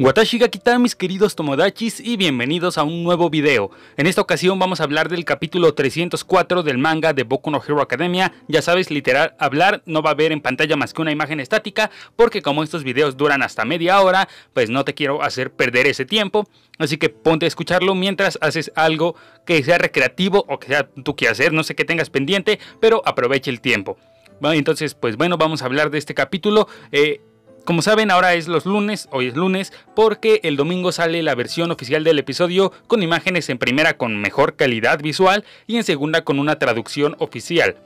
Watashi ga mis queridos tomodachis y bienvenidos a un nuevo video. En esta ocasión vamos a hablar del capítulo 304 del manga de Boku no Hero Academia. Ya sabes, literal, hablar no va a ver en pantalla más que una imagen estática porque como estos videos duran hasta media hora, pues no te quiero hacer perder ese tiempo. Así que ponte a escucharlo mientras haces algo que sea recreativo o que sea que hacer, no sé qué tengas pendiente, pero aproveche el tiempo. Entonces, pues bueno, vamos a hablar de este capítulo. Eh, como saben, ahora es los lunes, hoy es lunes, porque el domingo sale la versión oficial del episodio con imágenes en primera con mejor calidad visual y en segunda con una traducción oficial.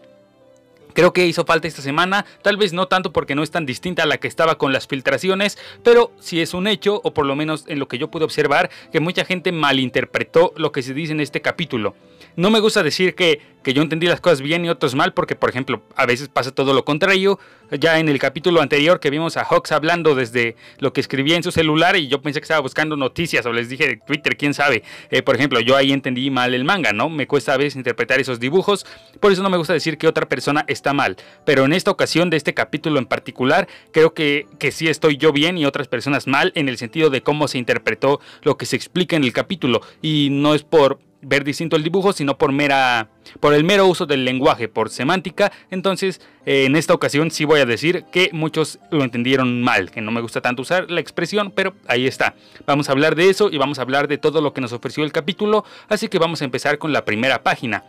Creo que hizo falta esta semana, tal vez no tanto porque no es tan distinta a la que estaba con las filtraciones, pero si es un hecho, o por lo menos en lo que yo pude observar, que mucha gente malinterpretó lo que se dice en este capítulo. No me gusta decir que, yo entendí las cosas bien y otros mal, porque por ejemplo, a veces pasa todo lo contrario. Ya en el capítulo anterior que vimos a Hawks hablando desde lo que escribía en su celular y yo pensé que estaba buscando noticias o les dije de Twitter, quién sabe. Eh, por ejemplo, yo ahí entendí mal el manga, ¿no? Me cuesta a veces interpretar esos dibujos, por eso no me gusta decir que otra persona está mal. Pero en esta ocasión de este capítulo en particular, creo que, que sí estoy yo bien y otras personas mal en el sentido de cómo se interpretó lo que se explica en el capítulo. Y no es por ver distinto el dibujo, sino por mera, por el mero uso del lenguaje, por semántica. Entonces, eh, en esta ocasión sí voy a decir que muchos lo entendieron mal, que no me gusta tanto usar la expresión, pero ahí está. Vamos a hablar de eso y vamos a hablar de todo lo que nos ofreció el capítulo, así que vamos a empezar con la primera página.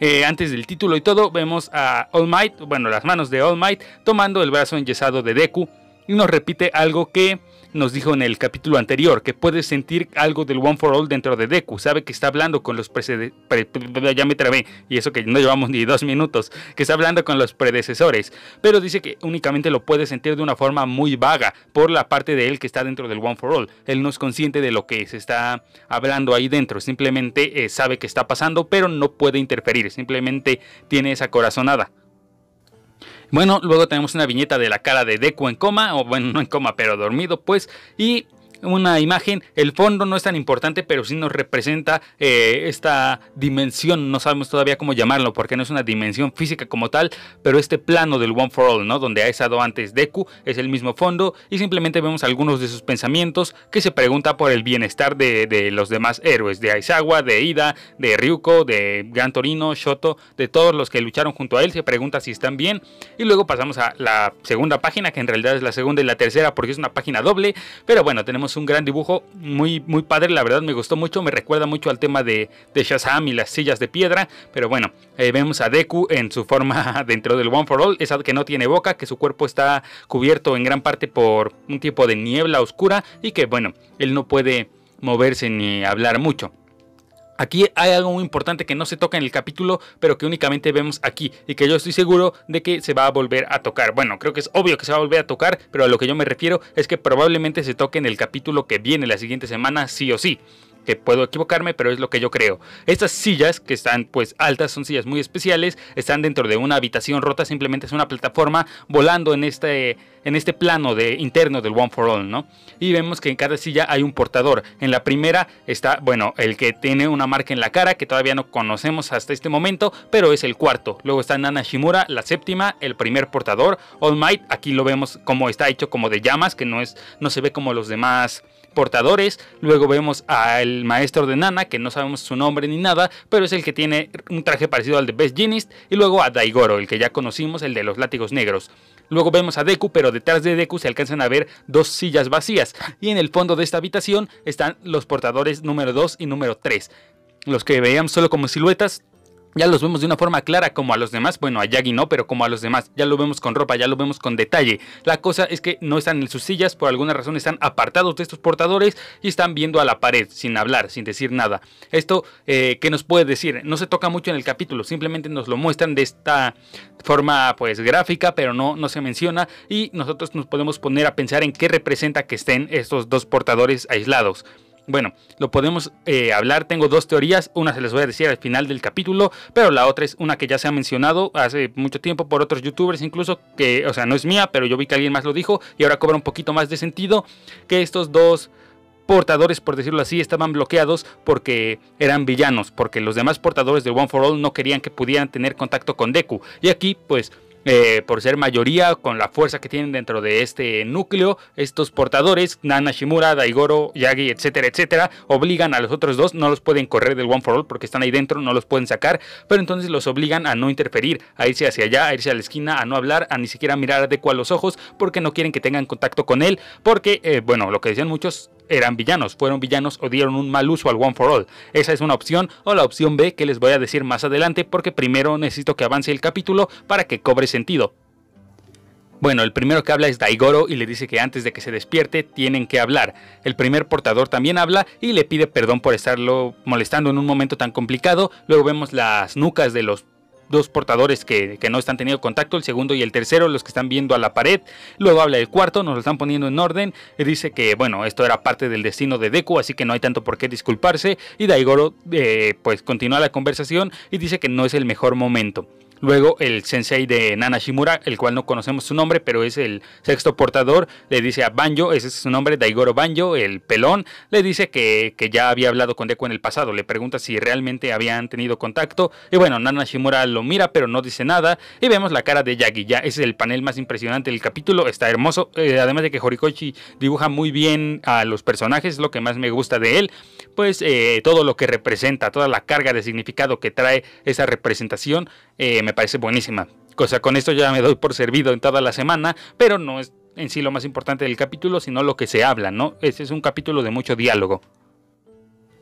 Eh, antes del título y todo, vemos a All Might, bueno, las manos de All Might tomando el brazo enyesado de Deku y nos repite algo que nos dijo en el capítulo anterior que puede sentir algo del One for All dentro de Deku. Sabe que está hablando con los predecesores. Ya me trabé, y eso que no llevamos ni dos minutos. Que está hablando con los predecesores. Pero dice que únicamente lo puede sentir de una forma muy vaga por la parte de él que está dentro del One for All. Él no es consciente de lo que se está hablando ahí dentro. Simplemente eh, sabe que está pasando, pero no puede interferir. Simplemente tiene esa corazonada. Bueno, luego tenemos una viñeta de la cara de Deku en coma, o bueno, no en coma, pero dormido, pues, y una imagen, el fondo no es tan importante, pero sí nos representa eh, esta dimensión, no sabemos todavía cómo llamarlo, porque no es una dimensión física como tal, pero este plano del One for All, ¿no? Donde ha estado antes Deku, es el mismo fondo, y simplemente vemos algunos de sus pensamientos que se pregunta por el bienestar de, de los demás héroes, de Aizawa, de Ida, de Ryuko, de Gran Torino, Shoto, de todos los que lucharon junto a él, se pregunta si están bien, y luego pasamos a la segunda página, que en realidad es la segunda y la tercera, porque es una página doble, pero bueno, tenemos un gran dibujo, muy, muy padre, la verdad me gustó mucho, me recuerda mucho al tema de, de Shazam y las sillas de piedra, pero bueno, eh, vemos a Deku en su forma dentro del One for All, esa que no tiene boca, que su cuerpo está cubierto en gran parte por un tipo de niebla oscura y que bueno, él no puede moverse ni hablar mucho. Aquí hay algo muy importante que no se toca en el capítulo, pero que únicamente vemos aquí y que yo estoy seguro de que se va a volver a tocar. Bueno, creo que es obvio que se va a volver a tocar, pero a lo que yo me refiero es que probablemente se toque en el capítulo que viene la siguiente semana, sí o sí que puedo equivocarme, pero es lo que yo creo. Estas sillas, que están pues altas, son sillas muy especiales, están dentro de una habitación rota, simplemente es una plataforma volando en este, en este plano de, interno del One for All, ¿no? Y vemos que en cada silla hay un portador. En la primera está, bueno, el que tiene una marca en la cara, que todavía no conocemos hasta este momento, pero es el cuarto. Luego está Nana Shimura, la séptima, el primer portador. All Might, aquí lo vemos como está hecho como de llamas, que no, es, no se ve como los demás portadores. Luego vemos al maestro de Nana, que no sabemos su nombre ni nada, pero es el que tiene un traje parecido al de Best Genist, Y luego a Daigoro, el que ya conocimos, el de los látigos negros. Luego vemos a Deku, pero detrás de Deku se alcanzan a ver dos sillas vacías. Y en el fondo de esta habitación están los portadores número 2 y número 3. Los que veíamos solo como siluetas, ya los vemos de una forma clara como a los demás, bueno, a Yagi no, pero como a los demás, ya lo vemos con ropa, ya lo vemos con detalle. La cosa es que no están en sus sillas, por alguna razón están apartados de estos portadores y están viendo a la pared, sin hablar, sin decir nada. Esto, que eh, ¿qué nos puede decir? No se toca mucho en el capítulo, simplemente nos lo muestran de esta forma pues gráfica, pero no, no se menciona y nosotros nos podemos poner a pensar en qué representa que estén estos dos portadores aislados. Bueno, lo podemos eh, hablar. Tengo dos teorías. Una se les voy a decir al final del capítulo, pero la otra es una que ya se ha mencionado hace mucho tiempo por otros youtubers, incluso que, o sea, no es mía, pero yo vi que alguien más lo dijo y ahora cobra un poquito más de sentido que estos dos portadores, por decirlo así, estaban bloqueados porque eran villanos, porque los demás portadores de One for All no querían que pudieran tener contacto con Deku. Y aquí, pues, eh, por ser mayoría con la fuerza que tienen dentro de este núcleo, estos portadores, Nana Shimura, Daigoro, Yagi, etcétera, etcétera, obligan a los otros dos, no los pueden correr del One for All porque están ahí dentro, no los pueden sacar, pero entonces los obligan a no interferir, a irse hacia allá, a irse a la esquina, a no hablar, a ni siquiera mirar adecuado a los ojos porque no quieren que tengan contacto con él, porque, eh, bueno, lo que decían muchos, eran villanos, fueron villanos o dieron un mal uso al One for All. Esa es una opción o la opción B que les voy a decir más adelante porque primero necesito que avance el capítulo para que cobre sentido. Bueno, el primero que habla es Daigoro y le dice que antes de que se despierte tienen que hablar. El primer portador también habla y le pide perdón por estarlo molestando en un momento tan complicado. Luego vemos las nucas de los dos portadores que, no están teniendo contacto, el segundo y el tercero, los que están viendo a la pared. Luego habla el cuarto, nos lo están poniendo en orden. Y dice que, bueno, esto era parte del destino de Deku, así que no hay tanto por qué disculparse. Y Daigoro, eh, pues, continúa la conversación y dice que no es el mejor momento. Luego el sensei de Nana Shimura, el cual no conocemos su nombre, pero es el sexto portador, le dice a Banjo, ese es su nombre, Daigoro Banjo, el pelón, le dice que, ya había hablado con Deku en el pasado, le pregunta si realmente habían tenido contacto, y bueno, Nana Shimura lo mira, pero no dice nada, y vemos la cara de Yagi, ya es el panel más impresionante del capítulo, está hermoso, eh, además de que Horikochi dibuja muy bien a los personajes, es lo que más me gusta de él, pues eh, todo lo que representa, toda la carga de significado que trae esa representación, eh, me parece buenísima. O sea, con esto ya me doy por servido en toda la semana, pero no es en sí lo más importante del capítulo, sino lo que se habla, ¿no? Este es un capítulo de mucho diálogo.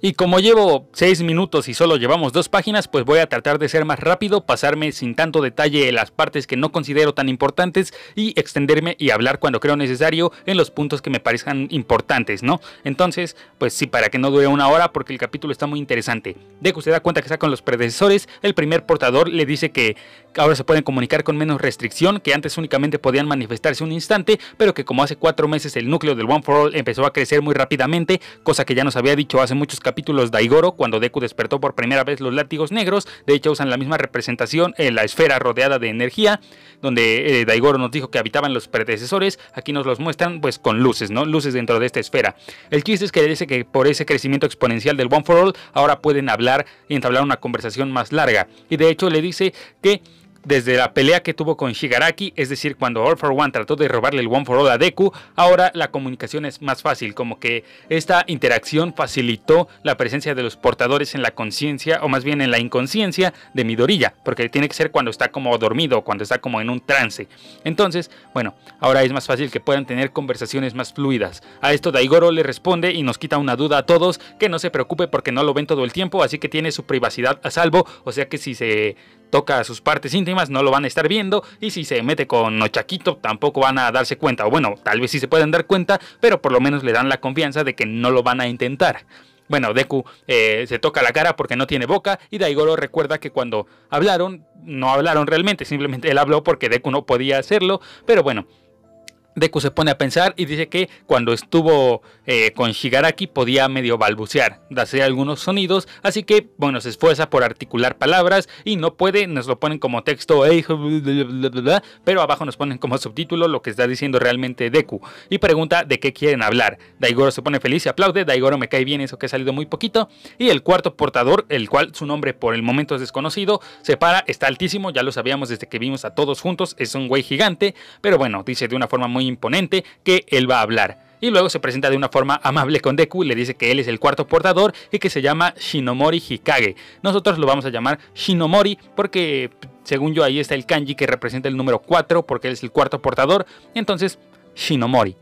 Y como llevo 6 minutos y solo llevamos 2 páginas, pues voy a tratar de ser más rápido, pasarme sin tanto detalle las partes que no considero tan importantes y extenderme y hablar cuando creo necesario en los puntos que me parezcan importantes, ¿no? Entonces, pues sí, para que no dure una hora porque el capítulo está muy interesante. De que usted da cuenta que está con los predecesores, el primer portador le dice que ahora se pueden comunicar con menos restricción, que antes únicamente podían manifestarse un instante, pero que como hace cuatro meses el núcleo del One for All empezó a crecer muy rápidamente, cosa que ya nos había dicho hace muchos capítulos Daigoro, cuando Deku despertó por primera vez los látigos negros, de hecho usan la misma representación en la esfera rodeada de energía, donde eh, Daigoro nos dijo que habitaban los predecesores, aquí nos los muestran pues con luces, ¿no? Luces dentro de esta esfera. El chiste es que dice que por ese crecimiento exponencial del One for All, ahora pueden hablar y entablar una conversación más larga. Y de hecho le dice que desde la pelea que tuvo con Shigaraki, es decir, cuando All for One trató de robarle el One for All a Deku, ahora la comunicación es más fácil, como que esta interacción facilitó la presencia de los portadores en la conciencia, o más bien en la inconsciencia de Midorilla, porque tiene que ser cuando está como dormido, cuando está como en un trance. Entonces, bueno, ahora es más fácil que puedan tener conversaciones más fluidas. A esto Daigoro le responde y nos quita una duda a todos, que no se preocupe porque no lo ven todo el tiempo, así que tiene su privacidad a salvo, o sea que si se toca sus partes íntimas no lo van a estar viendo y si se mete con Nochaquito tampoco van a darse cuenta, o bueno, tal vez sí se pueden dar cuenta, pero por lo menos le dan la confianza de que no lo van a intentar. Bueno, Deku eh, se toca la cara porque no tiene boca y Daigoro recuerda que cuando hablaron, no hablaron realmente, simplemente él habló porque Deku no podía hacerlo, pero bueno, Deku se pone a pensar y dice que cuando estuvo eh, con Shigaraki podía medio balbucear, hacer algunos sonidos, así que bueno, se esfuerza por articular palabras y no puede, nos lo ponen como texto, pero abajo nos ponen como subtítulo lo que está diciendo realmente Deku y pregunta de qué quieren hablar. Daigoro se pone feliz y aplaude, Daigoro me cae bien, eso que ha salido muy poquito, y el cuarto portador, el cual su nombre por el momento es desconocido, se para, está altísimo, ya lo sabíamos desde que vimos a todos juntos, es un güey gigante, pero bueno, dice de una forma muy imponente que él va a hablar. Y luego se presenta de una forma amable con Deku y le dice que él es el cuarto portador y que se llama Shinomori Hikage. Nosotros lo vamos a llamar Shinomori porque según yo ahí está el kanji que representa el número 4 porque él es el cuarto portador. Entonces, Shinomori.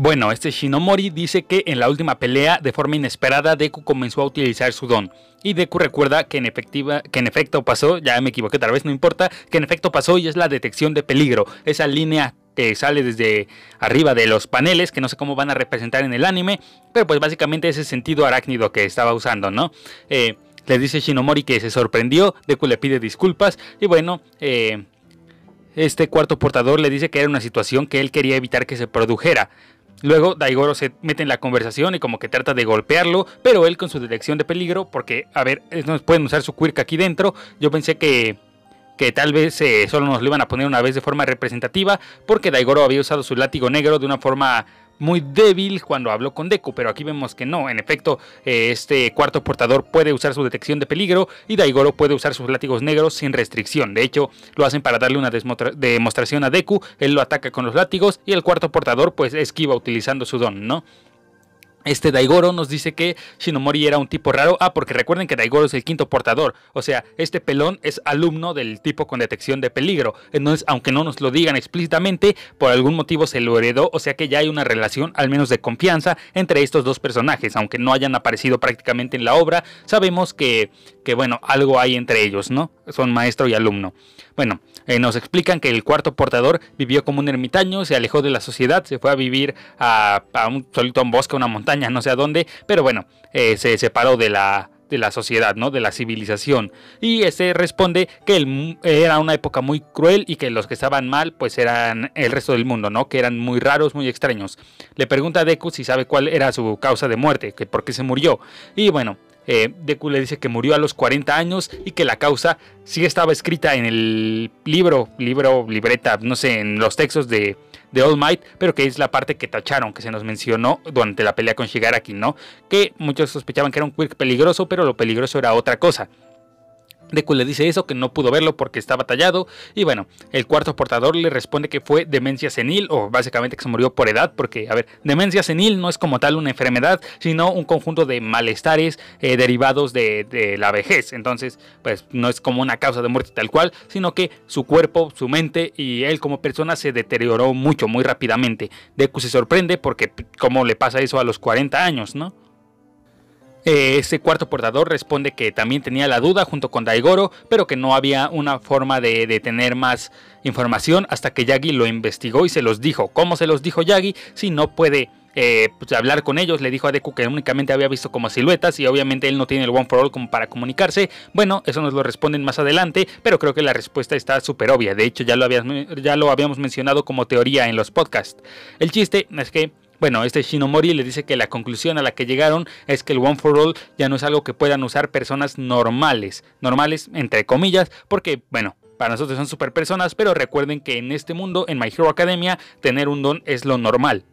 Bueno, este Shinomori dice que en la última pelea, de forma inesperada, Deku comenzó a utilizar su don. Y Deku recuerda que en, efectiva, que en efecto pasó, ya me equivoqué tal vez, no importa, que en efecto pasó y es la detección de peligro. Esa línea que sale desde arriba de los paneles, que no sé cómo van a representar en el anime, pero pues básicamente ese sentido arácnido que estaba usando, ¿no? Eh, le dice Shinomori que se sorprendió, Deku le pide disculpas y bueno, eh, este cuarto portador le dice que era una situación que él quería evitar que se produjera. Luego Daigoro se mete en la conversación y como que trata de golpearlo, pero él con su detección de peligro, porque a ver, nos pueden usar su quirk aquí dentro, yo pensé que que tal vez eh, solo nos lo iban a poner una vez de forma representativa, porque Daigoro había usado su látigo negro de una forma muy débil cuando habló con Deku, pero aquí vemos que no. En efecto, eh, este cuarto portador puede usar su detección de peligro y Daigoro puede usar sus látigos negros sin restricción. De hecho, lo hacen para darle una demostración a Deku, él lo ataca con los látigos y el cuarto portador pues esquiva utilizando su don, ¿no? Este Daigoro nos dice que Shinomori era un tipo raro. Ah, porque recuerden que Daigoro es el quinto portador. O sea, este pelón es alumno del tipo con detección de peligro. Entonces, aunque no nos lo digan explícitamente, por algún motivo se lo heredó. O sea que ya hay una relación, al menos de confianza, entre estos dos personajes. Aunque no hayan aparecido prácticamente en la obra, sabemos que, que bueno, algo hay entre ellos, ¿no? Son maestro y alumno. Bueno, eh, nos explican que el cuarto portador vivió como un ermitaño, se alejó de la sociedad, se fue a vivir a, un solito bosque, una montaña, no sé a dónde, pero bueno, eh, se separó de la de la sociedad, ¿no? De la civilización. Y este responde que él era una época muy cruel y que los que estaban mal, pues eran el resto del mundo, ¿no? Que eran muy raros, muy extraños. Le pregunta a Deku si sabe cuál era su causa de muerte, que por qué se murió. Y bueno, eh, Deku le dice que murió a los 40 años y que la causa sí estaba escrita en el libro, libro, libreta, no sé, en los textos de, de All Might, pero que es la parte que tacharon, que se nos mencionó durante la pelea con Shigaraki, ¿no? Que muchos sospechaban que era un quirk peligroso, pero lo peligroso era otra cosa. Deku le dice eso, que no pudo verlo porque estaba tallado. Y bueno, el cuarto portador le responde que fue demencia senil, o básicamente que se murió por edad, porque, a ver, demencia senil no es como tal una enfermedad, sino un conjunto de malestares eh, derivados de, de, la vejez. Entonces, pues no es como una causa de muerte tal cual, sino que su cuerpo, su mente y él como persona se deterioró mucho, muy rápidamente. Deku se sorprende porque, ¿cómo le pasa eso a los 40 años, no? Eh, ese cuarto portador responde que también tenía la duda junto con Daigoro, pero que no había una forma de, tener más información hasta que Yagi lo investigó y se los dijo. ¿Cómo se los dijo Yagi? Si no puede eh, pues, hablar con ellos, le dijo a Deku que únicamente había visto como siluetas y obviamente él no tiene el One for All como para comunicarse. Bueno, eso nos lo responden más adelante, pero creo que la respuesta está súper obvia. De hecho, ya lo, ya lo habíamos mencionado como teoría en los podcasts. El chiste es que bueno, este Shinomori le dice que la conclusión a la que llegaron es que el One for All ya no es algo que puedan usar personas normales, normales entre comillas, porque bueno, para nosotros son superpersonas, personas, pero recuerden que en este mundo, en My Hero Academia, tener un don es lo normal.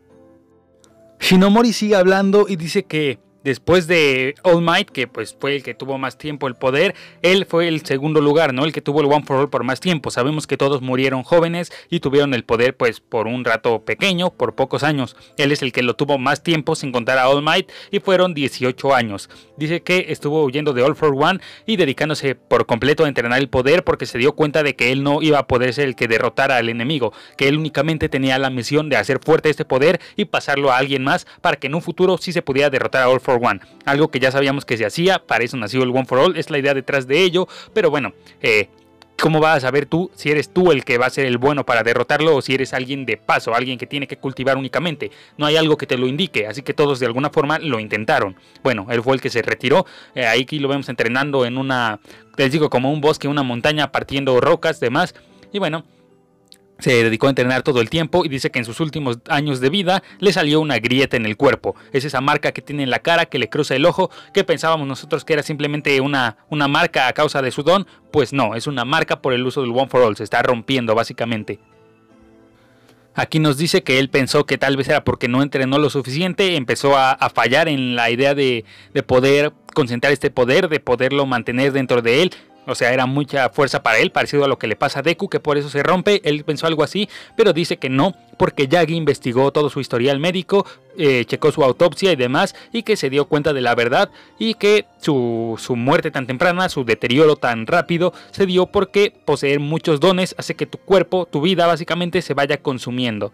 Shinomori sigue hablando y dice que después de All Might, que pues fue el que tuvo más tiempo el poder, él fue el segundo lugar, ¿no? El que tuvo el One for All por más tiempo. Sabemos que todos murieron jóvenes y tuvieron el poder pues por un rato pequeño, por pocos años. Él es el que lo tuvo más tiempo sin contar a All Might y fueron 18 años. Dice que estuvo huyendo de All for One y dedicándose por completo a entrenar el poder porque se dio cuenta de que él no iba a poder ser el que derrotara al enemigo, que él únicamente tenía la misión de hacer fuerte este poder y pasarlo a alguien más para que en un futuro sí se pudiera derrotar a All for One, algo que ya sabíamos que se hacía, para eso nació el One for All, es la idea detrás de ello, pero bueno, eh, ¿Cómo vas a saber tú si eres tú el que va a ser el bueno para derrotarlo o si eres alguien de paso, alguien que tiene que cultivar únicamente? No hay algo que te lo indique, así que todos de alguna forma lo intentaron. Bueno, él fue el que se retiró, eh, ahí aquí lo vemos entrenando en una, les digo, como un bosque, una montaña, partiendo rocas, demás. Y bueno, se dedicó a entrenar todo el tiempo y dice que en sus últimos años de vida le salió una grieta en el cuerpo. Es esa marca que tiene en la cara, que le cruza el ojo, que pensábamos nosotros que era simplemente una, una marca a causa de su don. Pues no, es una marca por el uso del One for All, se está rompiendo básicamente. Aquí nos dice que él pensó que tal vez era porque no entrenó lo suficiente, empezó a, fallar en la idea de, de poder concentrar este poder, de poderlo mantener dentro de él, o sea, era mucha fuerza para él, parecido a lo que le pasa a Deku, que por eso se rompe. Él pensó algo así, pero dice que no, porque Yagi investigó todo su historial médico, eh, checó su autopsia y demás, y que se dio cuenta de la verdad, y que su, su muerte tan temprana, su deterioro tan rápido, se dio porque poseer muchos dones hace que tu cuerpo, tu vida básicamente se vaya consumiendo.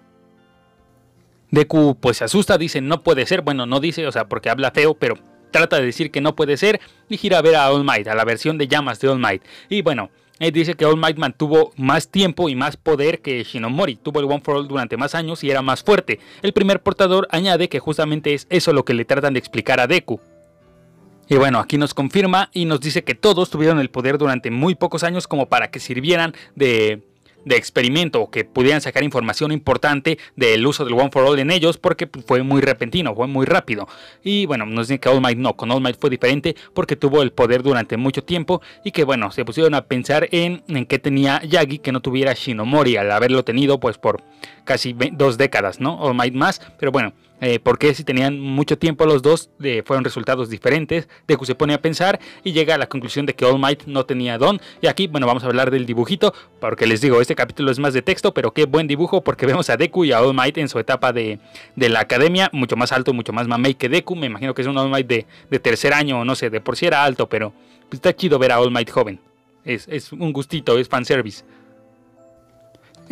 Deku pues se asusta, dice no puede ser, bueno no dice, o sea porque habla feo, pero trata de decir que no puede ser y gira a ver a All Might, a la versión de llamas de All Might. Y bueno, él dice que All Might mantuvo más tiempo y más poder que Shinomori, tuvo el One for All durante más años y era más fuerte. El primer portador añade que justamente es eso lo que le tratan de explicar a Deku. Y bueno, aquí nos confirma y nos dice que todos tuvieron el poder durante muy pocos años como para que sirvieran de de experimento o que pudieran sacar información importante del uso del One for All en ellos porque pues, fue muy repentino, fue muy rápido. Y bueno, nos dicen que All Might no, con All Might fue diferente porque tuvo el poder durante mucho tiempo y que bueno, se pusieron a pensar en, en qué tenía Yagi que no tuviera Shinomori al haberlo tenido pues por casi dos décadas, ¿no? All Might más, pero bueno. Eh, porque si tenían mucho tiempo los dos fueron resultados diferentes. Deku se pone a pensar y llega a la conclusión de que All Might no tenía don. Y aquí, bueno, vamos a hablar del dibujito, porque les digo, este capítulo es más de texto, pero qué buen dibujo porque vemos a Deku y a All Might en su etapa de, la academia, mucho más alto, mucho más mamey que Deku. Me imagino que es un All Might de, de tercer año, o no sé, de por si era alto, pero está chido ver a All Might joven. Es, es un gustito, es fanservice.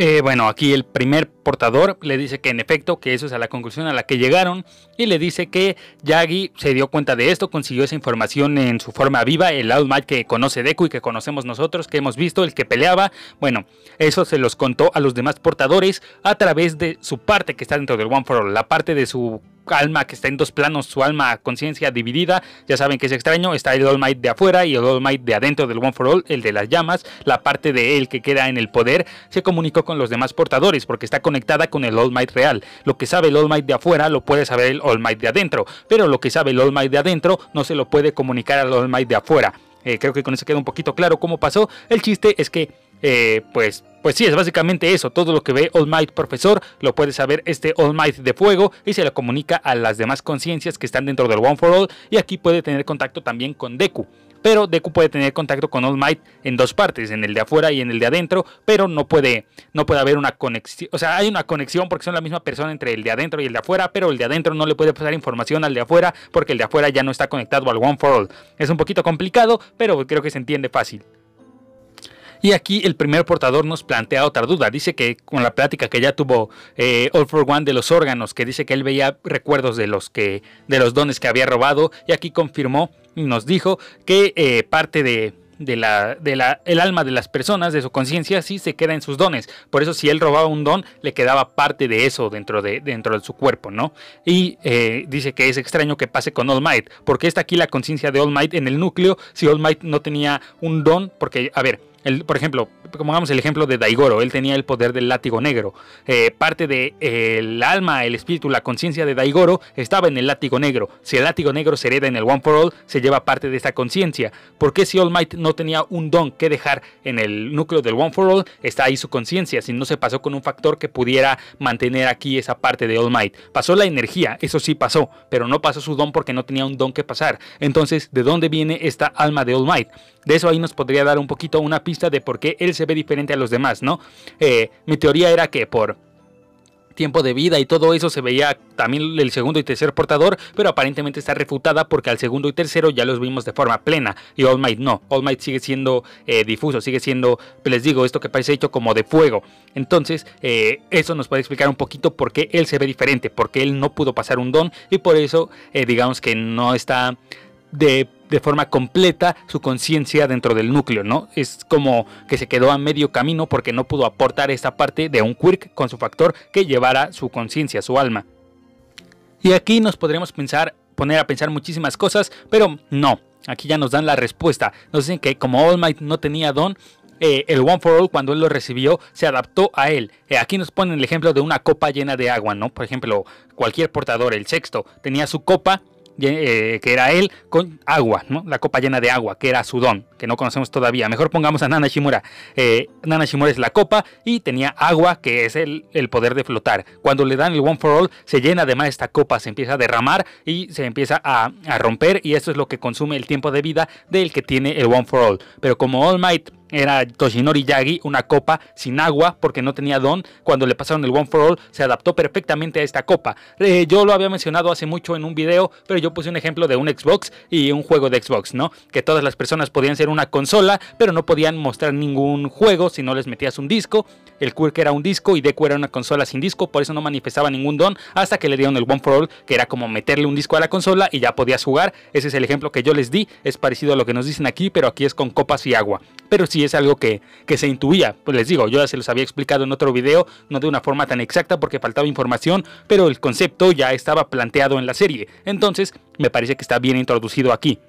Eh, bueno, aquí el primer portador le dice que en efecto, que eso es a la conclusión a la que llegaron y le dice que Yagi se dio cuenta de esto, consiguió esa información en su forma viva, el Outmatch que conoce Deku y que conocemos nosotros, que hemos visto, el que peleaba, bueno, eso se los contó a los demás portadores a través de su parte que está dentro del One for All, la parte de su alma que está en dos planos, su alma conciencia dividida. Ya saben que es extraño, está el All Might de afuera y el All Might de adentro del One for All, el de las llamas, la parte de él que queda en el poder, se comunicó con los demás portadores porque está conectada con el All Might real. Lo que sabe el All Might de afuera lo puede saber el All Might de adentro, pero lo que sabe el All Might de adentro no se lo puede comunicar al All Might de afuera. Eh, creo que con eso queda un poquito claro cómo pasó. El chiste es que eh, pues pues sí, es básicamente eso, todo lo que ve All Might Profesor lo puede saber este All Might de fuego y se lo comunica a las demás conciencias que están dentro del One for All y aquí puede tener contacto también con Deku. Pero Deku puede tener contacto con All Might en dos partes, en el de afuera y en el de adentro, pero no puede, no puede haber una conexión, o sea, hay una conexión porque son la misma persona entre el de adentro y el de afuera, pero el de adentro no le puede pasar información al de afuera porque el de afuera ya no está conectado al One for All. Es un poquito complicado, pero creo que se entiende fácil. Y aquí el primer portador nos plantea otra duda. Dice que con la plática que ya tuvo eh, All for One de los órganos, que dice que él veía recuerdos de los que de los dones que había robado, y aquí confirmó, nos dijo que eh, parte de de la, de la, el alma de las personas, de su conciencia, sí se queda en sus dones. Por eso si él robaba un don, le quedaba parte de eso dentro de, dentro de su cuerpo, ¿no? Y eh, dice que es extraño que pase con All Might, porque está aquí la conciencia de All Might en el núcleo, si All Might no tenía un don, porque, a ver, por ejemplo, como pongamos el ejemplo de Daigoro, él tenía el poder del látigo negro. Eh, parte del de, eh, alma, el espíritu, la conciencia de Daigoro estaba en el látigo negro. Si el látigo negro se hereda en el One for All, se lleva parte de esa conciencia. ¿Por qué si All Might no tenía un don que dejar en el núcleo del One for All, está ahí su conciencia, si no se pasó con un factor que pudiera mantener aquí esa parte de All Might? Pasó la energía, eso sí pasó, pero no pasó su don porque no tenía un don que pasar. Entonces, ¿de dónde viene esta alma de All Might? De eso ahí nos podría dar un poquito una pista de por qué él se ve diferente a los demás, ¿no? Eh, mi teoría era que por tiempo de vida y todo eso se veía también el segundo y tercer portador, pero aparentemente está refutada porque al segundo y tercero ya los vimos de forma plena y All Might no, All Might sigue siendo eh, difuso, sigue siendo, les digo, esto que parece hecho como de fuego. Entonces, eh, eso nos puede explicar un poquito por qué él se ve diferente, porque él no pudo pasar un don y por eso, digamos que no está de de forma completa su conciencia dentro del núcleo, ¿no? Es como que se quedó a medio camino porque no pudo aportar esa parte de un quirk con su factor que llevara su conciencia, su alma. Y aquí nos podríamos pensar, poner a pensar muchísimas cosas, pero no. Aquí ya nos dan la respuesta. Nos dicen que como All Might no tenía don, eh, el One for All cuando él lo recibió se adaptó a él. Eh, aquí nos ponen el ejemplo de una copa llena de agua, ¿no? Por ejemplo, cualquier portador, el sexto, tenía su copa eh, que era él, con agua, ¿no? La copa llena de agua, que era su don, que no conocemos todavía. Mejor pongamos a Nana Shimura. Eh, Nana Shimura es la copa y tenía agua, que es el, poder de flotar. Cuando le dan el One for All, se llena además esta copa, se empieza a derramar y se empieza a, a romper, y eso es lo que consume el tiempo de vida del que tiene el One for All. Pero como All Might era Toshinori Yagi, una copa sin agua porque no tenía don. Cuando le pasaron el One for All, se adaptó perfectamente a esta copa. Eh, yo lo había mencionado hace mucho en un video, pero yo puse un ejemplo de un Xbox y un juego de Xbox, ¿no? Que todas las personas podían ser una consola, pero no podían mostrar ningún juego si no les metías un disco. El Quirk era un disco y Deku era una consola sin disco, por eso no manifestaba ningún don hasta que le dieron el One for All, que era como meterle un disco a la consola y ya podías jugar. Ese es el ejemplo que yo les di, es parecido a lo que nos dicen aquí, pero aquí es con copas y agua. Pero sí es algo que, que se intuía, pues les digo, yo ya se los había explicado en otro video, no de una forma tan exacta porque faltaba información, pero el concepto ya estaba planteado en la serie, entonces me parece que está bien introducido aquí.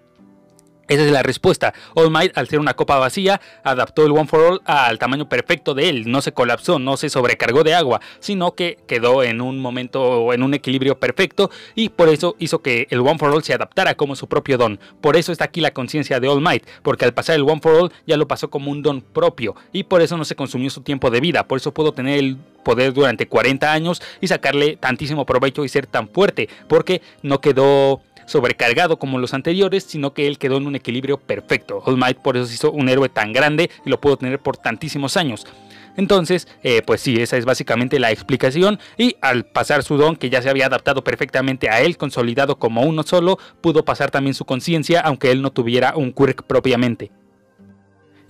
Esa es la respuesta. All Might, al ser una copa vacía, adaptó el One for All al tamaño perfecto de él. No se colapsó, no se sobrecargó de agua, sino que quedó en un momento, en un equilibrio perfecto y por eso hizo que el One for All se adaptara como su propio don. Por eso está aquí la conciencia de All Might, porque al pasar el One for All ya lo pasó como un don propio y por eso no se consumió su tiempo de vida. Por eso pudo tener el poder durante 40 años y sacarle tantísimo provecho y ser tan fuerte, porque no quedó sobrecargado como los anteriores, sino que él quedó en un equilibrio perfecto. All Might por eso se hizo un héroe tan grande y lo pudo tener por tantísimos años. Entonces, eh, pues sí, esa es básicamente la explicación. Y al pasar su don, que ya se había adaptado perfectamente a él, consolidado como uno solo, pudo pasar también su conciencia, aunque él no tuviera un quirk propiamente.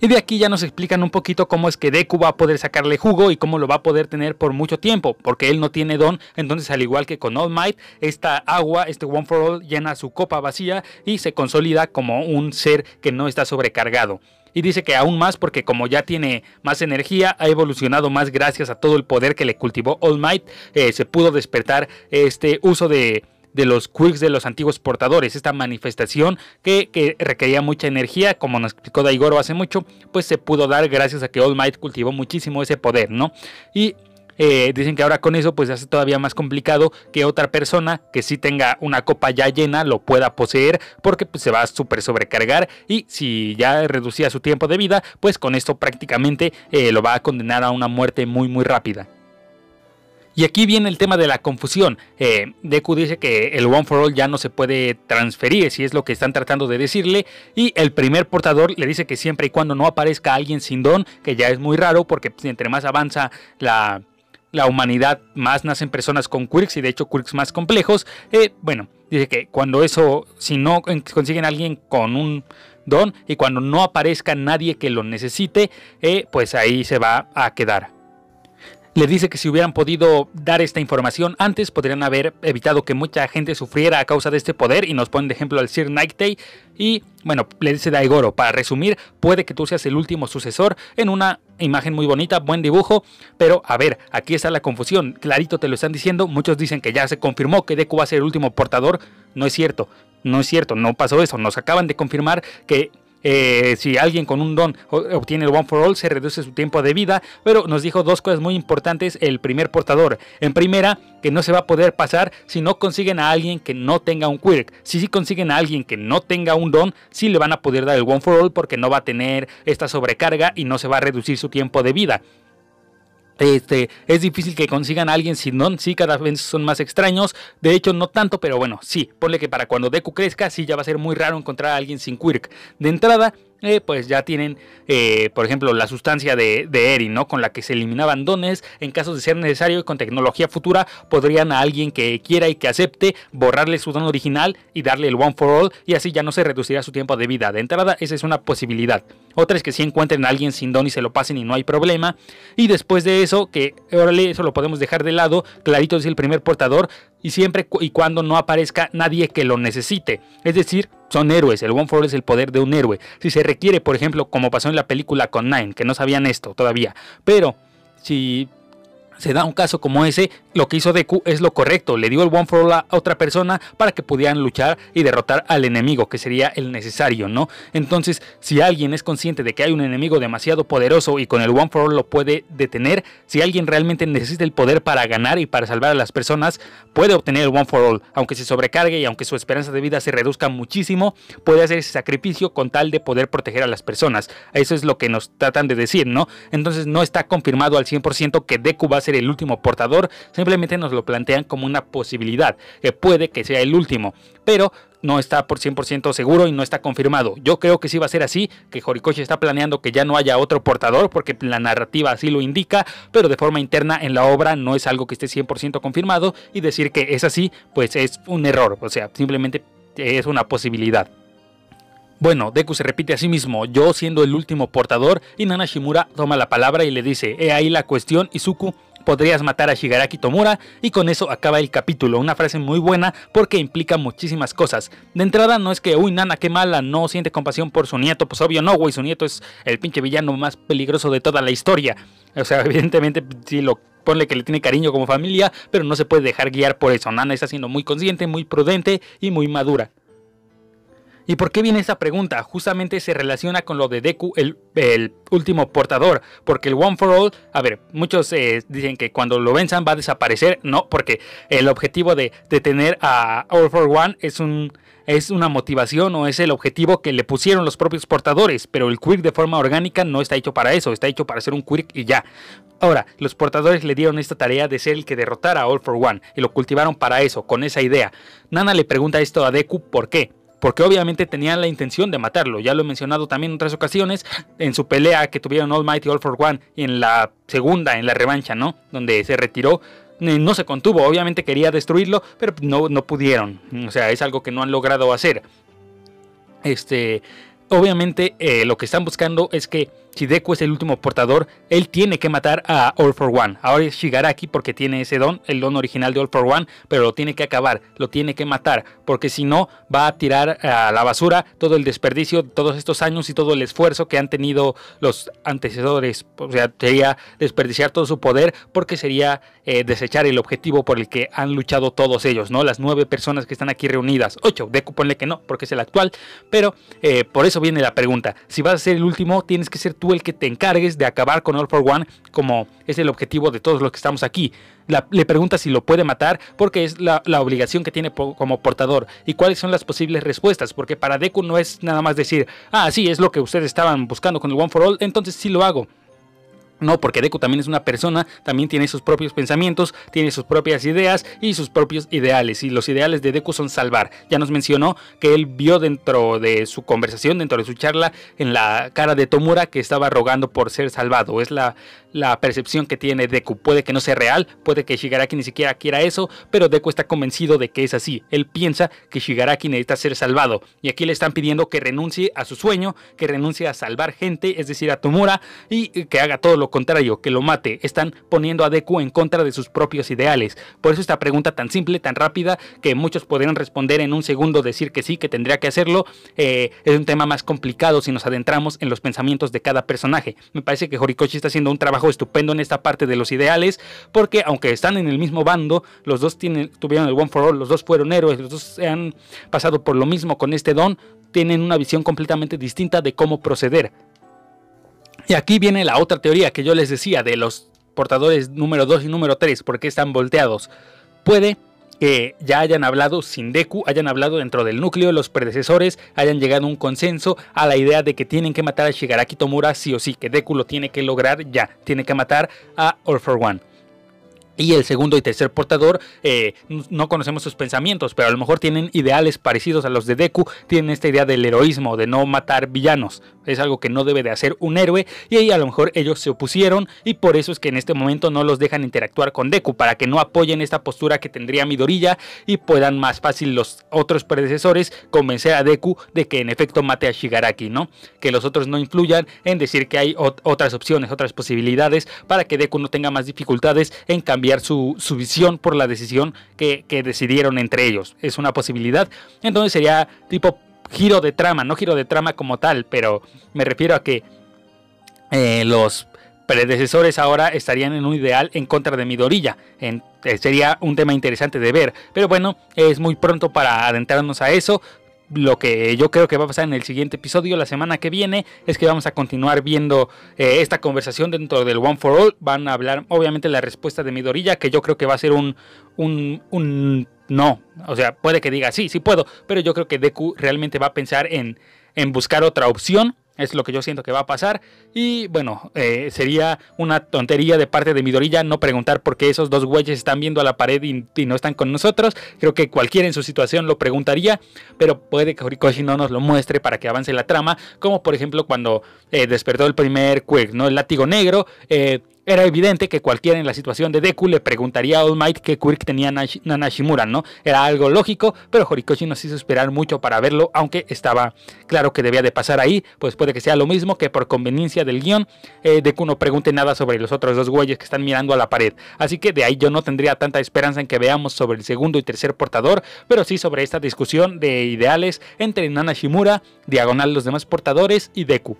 Y de aquí ya nos explican un poquito cómo es que Deku va a poder sacarle jugo y cómo lo va a poder tener por mucho tiempo, porque él no tiene don, entonces al igual que con All Might, esta agua, este One for All llena su copa vacía y se consolida como un ser que no está sobrecargado. Y dice que aún más porque como ya tiene más energía, ha evolucionado más gracias a todo el poder que le cultivó All Might, eh, se pudo despertar este uso de de los quirks de los antiguos portadores. Esta manifestación que, requería mucha energía, como nos explicó Daigoro hace mucho, pues se pudo dar gracias a que All Might cultivó muchísimo ese poder, ¿no? Y eh, dicen que ahora con eso pues hace todavía más complicado que otra persona que sí tenga una copa ya llena lo pueda poseer porque pues, se va a super sobrecargar y si ya reducía su tiempo de vida pues con esto prácticamente eh, lo va a condenar a una muerte muy muy rápida. Y aquí viene el tema de la confusión. Eh, Deku dice que el One for All ya no se puede transferir, si es lo que están tratando de decirle. Y el primer portador le dice que siempre y cuando no aparezca alguien sin don, que ya es muy raro, porque pues, entre más avanza la, humanidad, más nacen personas con quirks y de hecho quirks más complejos. Eh, bueno, dice que cuando eso, si no consiguen alguien con un don y cuando no aparezca nadie que lo necesite, eh, pues ahí se va a quedar. Le dice que si hubieran podido dar esta información antes, podrían haber evitado que mucha gente sufriera a causa de este poder y nos ponen de ejemplo al Sir Day. y, bueno, le dice Daigoro, para resumir, puede que tú seas el último sucesor en una imagen muy bonita, buen dibujo, pero a ver, aquí está la confusión, clarito te lo están diciendo, muchos dicen que ya se confirmó que Deku va a ser el último portador, no es cierto, no es cierto, no pasó eso, nos acaban de confirmar que eh, si alguien con un don obtiene el One for All, se reduce su tiempo de vida. Pero nos dijo dos cosas muy importantes el primer portador. En primera, que no se va a poder pasar si no consiguen a alguien que no tenga un quirk. Si sí consiguen a alguien que no tenga un don, sí le van a poder dar el One for All porque no va a tener esta sobrecarga y no se va a reducir su tiempo de vida. Este, es difícil que consigan a alguien si no, sí, cada vez son más extraños. De hecho, no tanto, pero bueno, sí, ponle que para cuando Deku crezca, sí, ya va a ser muy raro encontrar a alguien sin Quirk. De entrada, eh, pues ya tienen, eh, por ejemplo, la sustancia de, de Erin, ¿no? Con la que se eliminaban dones. En caso de ser necesario y con tecnología futura, podrían a alguien que quiera y que acepte borrarle su don original y darle el One for All, y así ya no se reducirá su tiempo de vida. De entrada, esa es una posibilidad. Otra es que si encuentren a alguien sin don y se lo pasen y no hay problema. Y después de eso, que órale, eso lo podemos dejar de lado. Clarito es el primer portador y siempre y cuando no aparezca nadie que lo necesite. Es decir, son héroes, el One All es el poder de un héroe. Si se requiere, por ejemplo, como pasó en la película con Nine, que no sabían esto todavía, pero si se da un caso como ese, lo que hizo Deku es lo correcto, le dio el One for All a otra persona para que pudieran luchar y derrotar al enemigo, que sería el necesario, ¿no? Entonces, si alguien es consciente de que hay un enemigo demasiado poderoso y con el One for All lo puede detener, si alguien realmente necesita el poder para ganar y para salvar a las personas, puede obtener el One for All, aunque se sobrecargue y aunque su esperanza de vida se reduzca muchísimo, puede hacer ese sacrificio con tal de poder proteger a las personas. Eso es lo que nos tratan de decir, ¿no? Entonces, no está confirmado al 100% que Deku va a ser el último portador, simplemente nos lo plantean como una posibilidad, que puede que sea el último, pero no está por 100% seguro y no está confirmado. Yo creo que sí va a ser así, que Horikoshi está planeando que ya no haya otro portador porque la narrativa así lo indica, pero de forma interna en la obra no es algo que esté 100% confirmado y decir que es así pues es un error, o sea, simplemente es una posibilidad. Bueno, Deku se repite a sí mismo, yo siendo el último portador, y Nana Shimura toma la palabra y le dice, he ahí la cuestión, Izuku, podrías matar a Shigaraki Tomura y con eso acaba el capítulo. Una frase muy buena porque implica muchísimas cosas. De entrada no es que, uy, Nana, qué mala, no siente compasión por su nieto. Pues obvio no, güey, su nieto es el pinche villano más peligroso de toda la historia. O sea, evidentemente si lo ponle que le tiene cariño como familia, pero no se puede dejar guiar por eso. Nana está siendo muy consciente, muy prudente y muy madura. ¿Y por qué viene esta pregunta? Justamente se relaciona con lo de Deku, el, último portador, porque el One for All, a ver, muchos eh, dicen que cuando lo venzan va a desaparecer, no, porque el objetivo de, detener tener a All for One es un es una motivación o es el objetivo que le pusieron los propios portadores, pero el quirk de forma orgánica no está hecho para eso, está hecho para ser un quirk y ya. Ahora, los portadores le dieron esta tarea de ser el que derrotara a All for One y lo cultivaron para eso, con esa idea. Nana le pregunta esto a Deku por qué, porque obviamente tenían la intención de matarlo. Ya lo he mencionado también en otras ocasiones, en su pelea que tuvieron All All for One, y en la segunda, en la revancha, ¿no? Donde se retiró, eh, no se contuvo, obviamente quería destruirlo, pero no, no pudieron. O sea, es algo que no han logrado hacer. Este, obviamente eh, lo que están buscando es que si Deku es el último portador, él tiene que matar a All for One. Ahora es Shigaraki porque tiene ese don, el don original de All for One, pero lo tiene que acabar, lo tiene que matar, porque si no va a tirar a la basura todo el desperdicio, de todos estos años y todo el esfuerzo que han tenido los antecesores. O sea, sería desperdiciar todo su poder porque sería eh, desechar el objetivo por el que han luchado todos ellos, ¿no? Las nueve personas que están aquí reunidas. Ocho, Deku ponle que no, porque es el actual, pero eh, por eso viene la pregunta. Si vas a ser el último, tienes que ser tú el que te encargues de acabar con All for One, como es el objetivo de todos los que estamos aquí. le pregunta si lo puede matar, porque es la, obligación que tiene como portador, y cuáles son las posibles respuestas, porque para Deku no es nada más decir, ah, sí, es lo que ustedes estaban buscando con el One for All, entonces sí lo hago. No, porque Deku también es una persona, también tiene sus propios pensamientos, tiene sus propias ideas y sus propios ideales. Y los ideales de Deku son salvar. Ya nos mencionó que él vio dentro de su conversación, dentro de su charla, en la cara de Tomura que estaba rogando por ser salvado. Es la, percepción que tiene Deku. Puede que no sea real, puede que Shigaraki ni siquiera quiera eso, pero Deku está convencido de que es así. Él piensa que Shigaraki necesita ser salvado. Y aquí le están pidiendo que renuncie a su sueño, que renuncie a salvar gente, es decir, a Tomura, y que haga todo lo contrario, que lo mate. Están poniendo a Deku en contra de sus propios ideales. Por eso esta pregunta tan simple, tan rápida, que muchos podrían responder en un segundo, decir que sí, que tendría que hacerlo, eh, es un tema más complicado si nos adentramos en los pensamientos de cada personaje. Me parece que Horikoshi está haciendo un trabajo estupendo en esta parte de los ideales, porque aunque están en el mismo bando, los dos tienen, tuvieron el One for All, los dos fueron héroes, los dos se han pasado por lo mismo con este don, tienen una visión completamente distinta de cómo proceder. Y aquí viene la otra teoría que yo les decía de los portadores número 2 y número 3, porque están volteados. Puede que ya hayan hablado sin Deku, hayan hablado dentro del núcleo, los predecesores hayan llegado a un consenso a la idea de que tienen que matar a Shigaraki Tomura sí o sí, que Deku lo tiene que lograr ya, tiene que matar a All for One. Y el segundo y tercer portador, eh, no conocemos sus pensamientos, pero a lo mejor tienen ideales parecidos a los de Deku, tienen esta idea del heroísmo, de no matar villanos, es algo que no debe de hacer un héroe, y ahí a lo mejor ellos se opusieron, y por eso es que en este momento no los dejan interactuar con Deku, para que no apoyen esta postura que tendría Midorilla, y puedan más fácil los otros predecesores convencer a Deku de que en efecto mate a Shigaraki, ¿no? Que los otros no influyan en decir que hay otras opciones, otras posibilidades, para que Deku no tenga más dificultades en cambiar su, visión por la decisión que, decidieron entre ellos. Es una posibilidad. Entonces sería tipo giro de trama, no giro de trama como tal, pero me refiero a que eh, los predecesores ahora estarían en un ideal en contra de Midorilla. Eh, sería un tema interesante de ver. Pero bueno, es muy pronto para adentrarnos a eso lo que yo creo que va a pasar en el siguiente episodio, la semana que viene, es que vamos a continuar viendo eh, esta conversación dentro del One for All. Van a hablar, obviamente, la respuesta de Midorilla, que yo creo que va a ser un, un, un no. O sea, puede que diga sí, sí puedo, pero yo creo que Deku realmente va a pensar en, en buscar otra opción es lo que yo siento que va a pasar. Y bueno, eh, sería una tontería de parte de Midorilla no preguntar por qué esos dos güeyes están viendo a la pared y, no están con nosotros. Creo que cualquiera en su situación lo preguntaría, pero puede que Horikoshi no nos lo muestre para que avance la trama. Como por ejemplo cuando eh, despertó el primer Quirk, ¿no? El látigo negro. Eh, era evidente que cualquiera en la situación de Deku le preguntaría a All Might qué quirk tenía Nanashimura. ¿no? Era algo lógico, pero Horikoshi nos hizo esperar mucho para verlo, aunque estaba claro que debía de pasar ahí, pues puede que sea lo mismo que por conveniencia del guión, eh, Deku no pregunte nada sobre los otros dos güeyes que están mirando a la pared. Así que de ahí yo no tendría tanta esperanza en que veamos sobre el segundo y tercer portador, pero sí sobre esta discusión de ideales entre Nanashimura, diagonal los demás portadores y Deku.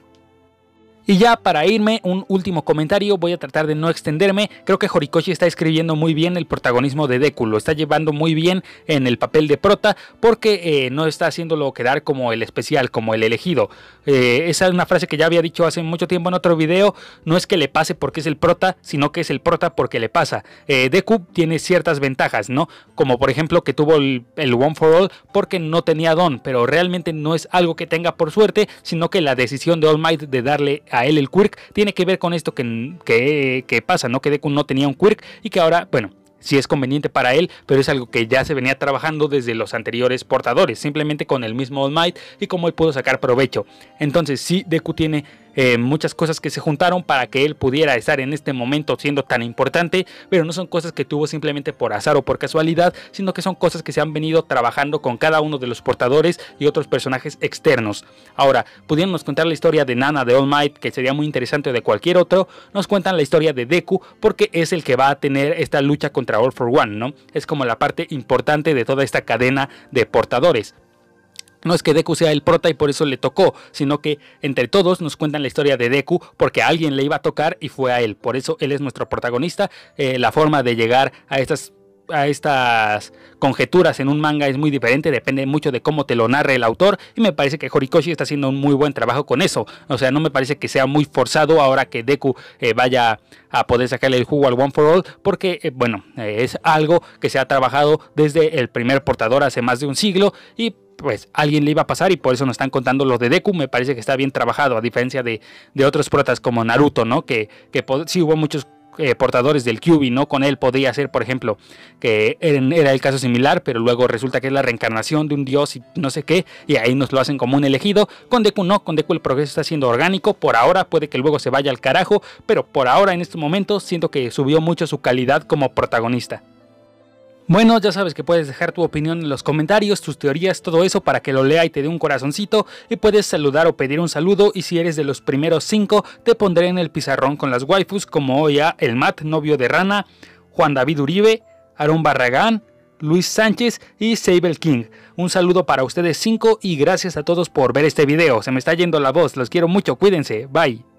Y ya para irme, un último comentario, voy a tratar de no extenderme. Creo que Horikoshi está escribiendo muy bien el protagonismo de Deku, lo está llevando muy bien en el papel de prota porque eh, no está haciéndolo quedar como el especial, como el elegido. Eh, esa es una frase que ya había dicho hace mucho tiempo en otro video, no es que le pase porque es el prota, sino que es el prota porque le pasa. Eh, Deku tiene ciertas ventajas, ¿no? Como por ejemplo que tuvo el, el One for All porque no tenía don, pero realmente no es algo que tenga por suerte, sino que la decisión de All Might de darle a él el quirk tiene que ver con esto que, pasa, ¿no? Que Deku no tenía un quirk y que ahora, bueno, si sí es conveniente para él, pero es algo que ya se venía trabajando desde los anteriores portadores, simplemente con el mismo All Might y cómo él pudo sacar provecho. Entonces, Si Deku tiene eh, muchas cosas que se juntaron para que él pudiera estar en este momento siendo tan importante, pero no son cosas que tuvo simplemente por azar o por casualidad, sino que son cosas que se han venido trabajando con cada uno de los portadores y otros personajes externos. Ahora, pudiéndonos contar la historia de Nana de All Might, que sería muy interesante o de cualquier otro, nos cuentan la historia de Deku porque es el que va a tener esta lucha contra All for One, ¿no? Es como la parte importante de toda esta cadena de portadores. No es que Deku sea el prota y por eso le tocó, sino que entre todos nos cuentan la historia de Deku porque alguien le iba a tocar y fue a él. Por eso él es nuestro protagonista. Eh, la forma de llegar a estas a estas conjeturas en un manga es muy diferente, depende mucho de cómo te lo narre el autor y me parece que Horikoshi está haciendo un muy buen trabajo con eso, o sea, no me parece que sea muy forzado ahora que Deku eh, vaya a poder sacarle el jugo al One for All porque, eh, bueno, es algo que se ha trabajado desde el primer portador hace más de un siglo y pues alguien le iba a pasar y por eso nos están contando lo de Deku, me parece que está bien trabajado, a diferencia de, de otros protas como Naruto, ¿no? Que, si hubo muchos eh, portadores del Kyubi, ¿no? Con él podría ser, por ejemplo, que era el caso similar, pero luego resulta que es la reencarnación de un dios y no sé qué, y ahí nos lo hacen como un elegido. Con Deku no, con Deku el progreso está siendo orgánico, por ahora puede que luego se vaya al carajo, pero por ahora en este momento siento que subió mucho su calidad como protagonista. Bueno, ya sabes que puedes dejar tu opinión en los comentarios, tus teorías, todo eso para que lo lea y te dé un corazoncito y puedes saludar o pedir un saludo y si eres de los primeros cinco te pondré en el pizarrón con las waifus como Oya, El Mat, Novio de Rana, Juan David Uribe, Aaron Barragán, Luis Sánchez y Sable King. Un saludo para ustedes cinco y gracias a todos por ver este video. Se me está yendo la voz, los quiero mucho, cuídense, bye.